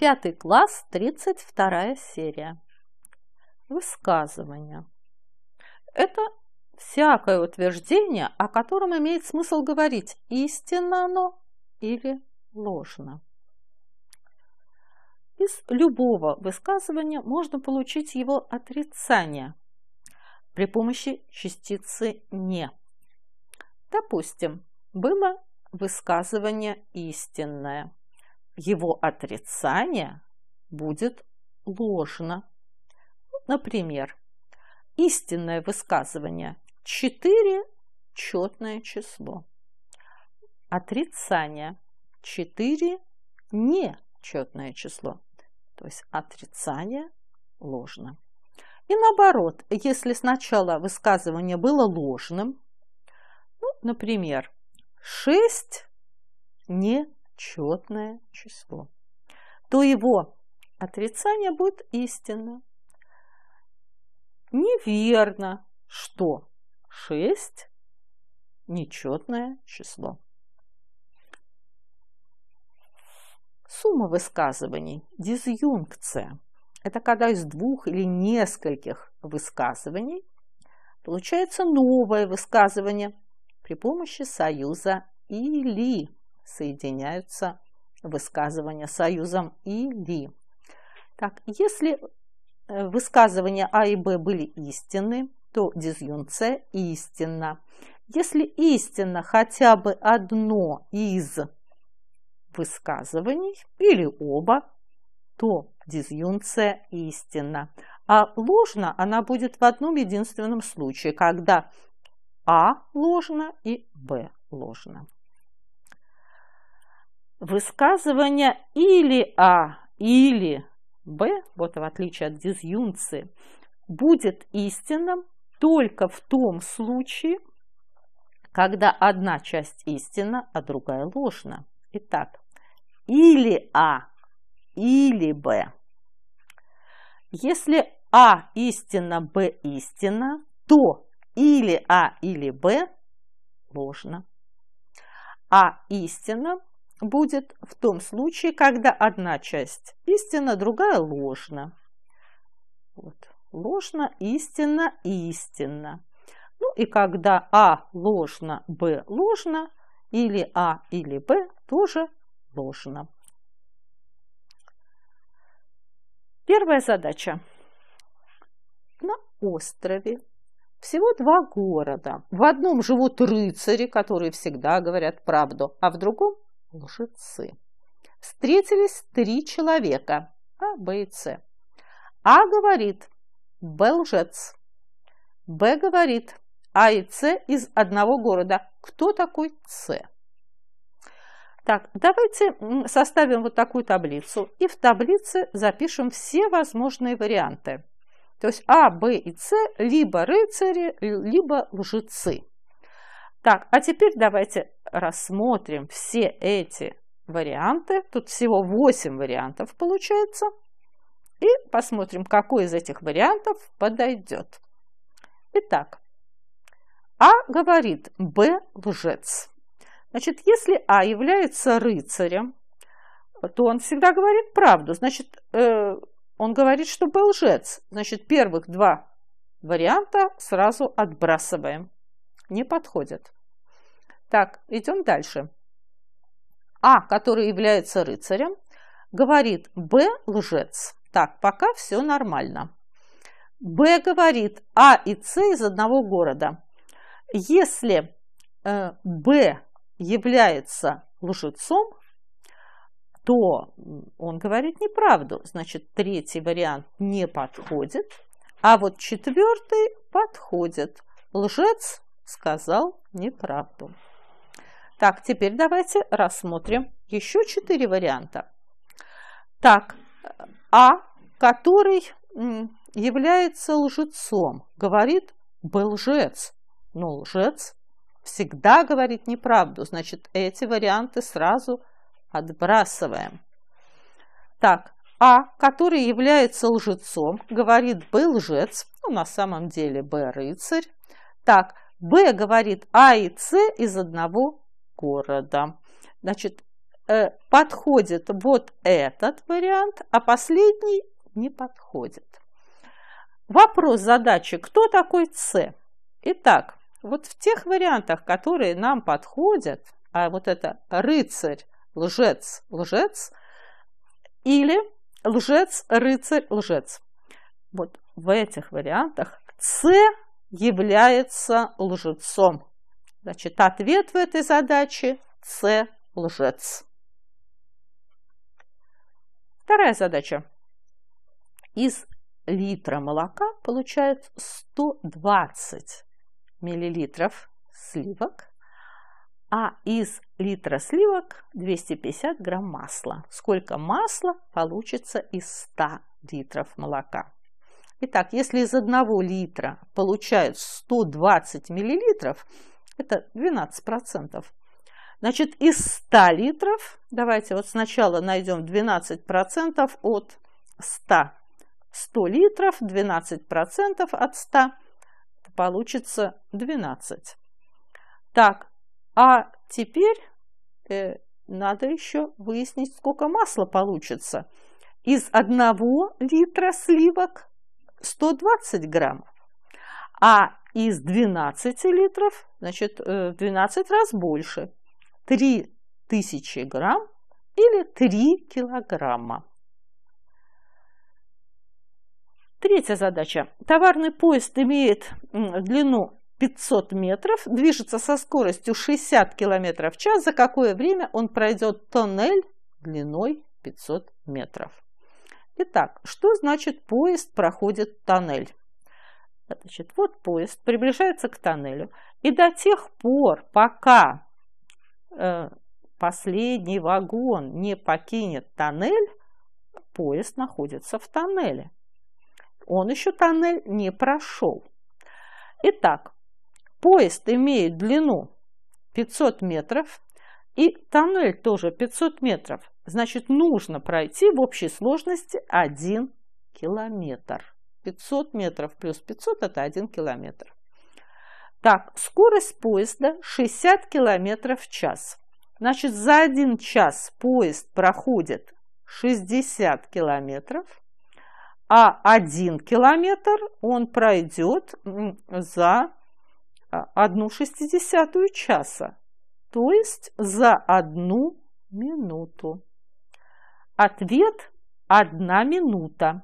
Пятый класс, 32 серия. Высказывание. Это всякое утверждение, о котором имеет смысл говорить, истинно оно или ложно. Из любого высказывания можно получить его отрицание при помощи частицы «не». Допустим, было высказывание истинное – его отрицание будет ложно. Например, истинное высказывание 4 – четное число. Отрицание 4 – нечетное число. То есть отрицание ложно. И наоборот, если сначала высказывание было ложным, ну, например, 6 – не четное число, то его отрицание будет истинно. Неверно, что 6 – нечетное число. Сумма высказываний – дизъюнкция. Это когда из двух или нескольких высказываний получается новое высказывание при помощи союза «или» соединяются высказывания союзом «или». Так, если э, высказывания А и Б были истинны, то дизъюнция истинна. Если истинно хотя бы одно из высказываний или оба, то дизъюнция истинна. А ложна она будет в одном единственном случае, когда А ложно и Б ложно. Высказывания или А, или Б, вот в отличие от дизъюнции, будет истинным только в том случае, когда одна часть истина, а другая ложна. Итак, или А, или Б. Если А истина, Б истина, то или А, или Б ложно. А истина будет в том случае, когда одна часть истина, другая ложна. Вот. Ложно, истина, истина. Ну и когда А ложно, Б ложно, или А или Б тоже ложно. Первая задача. На острове всего два города. В одном живут рыцари, которые всегда говорят правду, а в другом лжецы. Встретились три человека, А, Б и С. А говорит, Б лжец. Б говорит, А и С из одного города. Кто такой С? Так, давайте составим вот такую таблицу и в таблице запишем все возможные варианты. То есть А, Б и С либо рыцари, либо лжецы. Так, а теперь давайте рассмотрим все эти варианты, тут всего 8 вариантов получается, и посмотрим, какой из этих вариантов подойдет. Итак, А говорит, Б лжец. Значит, если А является рыцарем, то он всегда говорит правду. Значит, э, он говорит, что Б лжец. Значит, первых два варианта сразу отбрасываем. Не подходят. Так, идем дальше. А, который является рыцарем, говорит Б лжец. Так, пока все нормально. Б говорит А и С из одного города. Если э, Б является лжецом, то он говорит неправду. Значит, третий вариант не подходит, а вот четвертый подходит. Лжец сказал неправду. Так, теперь давайте рассмотрим еще четыре варианта. Так, А, который является лжецом, говорит Б лжец. Но ну, лжец всегда говорит неправду. Значит, эти варианты сразу отбрасываем. Так, А, который является лжецом, говорит Б лжец. Ну, на самом деле Б рыцарь. Так, Б говорит А и С из одного города. Значит, э, подходит вот этот вариант, а последний не подходит. Вопрос задачи, кто такой С? Итак, вот в тех вариантах, которые нам подходят, а вот это рыцарь, лжец, лжец, или лжец, рыцарь, лжец. Вот в этих вариантах С является лжецом. Значит, ответ в этой задаче – С – лжец. Вторая задача. Из литра молока получают 120 миллилитров сливок, а из литра сливок 250 грамм масла. Сколько масла получится из 100 литров молока? Итак, если из одного литра получают 120 миллилитров – это 12%. Значит, из 100 литров, давайте вот сначала найдем 12% от 100. 100 литров, 12% от 100, получится 12. Так, а теперь э, надо еще выяснить, сколько масла получится. Из 1 литра сливок 120 граммов, а из 12 литров, значит, э, в 12 раз больше. 3000 грамм или 3 килограмма. Третья задача. Товарный поезд имеет длину 500 метров, движется со скоростью 60 км в час, за какое время он пройдет тоннель длиной 500 метров. Итак, что значит поезд проходит тоннель? Значит, вот поезд приближается к тоннелю, и до тех пор, пока э, последний вагон не покинет тоннель, поезд находится в тоннеле. Он еще тоннель не прошел. Итак, поезд имеет длину 500 метров, и тоннель тоже 500 метров. Значит, нужно пройти в общей сложности 1 километр. 500 метров плюс 500 – это 1 километр. Так, скорость поезда 60 километров в час. Значит, за один час поезд проходит 60 километров, а один километр он пройдет за а, одну шестидесятую часа, то есть за одну минуту. Ответ – одна минута.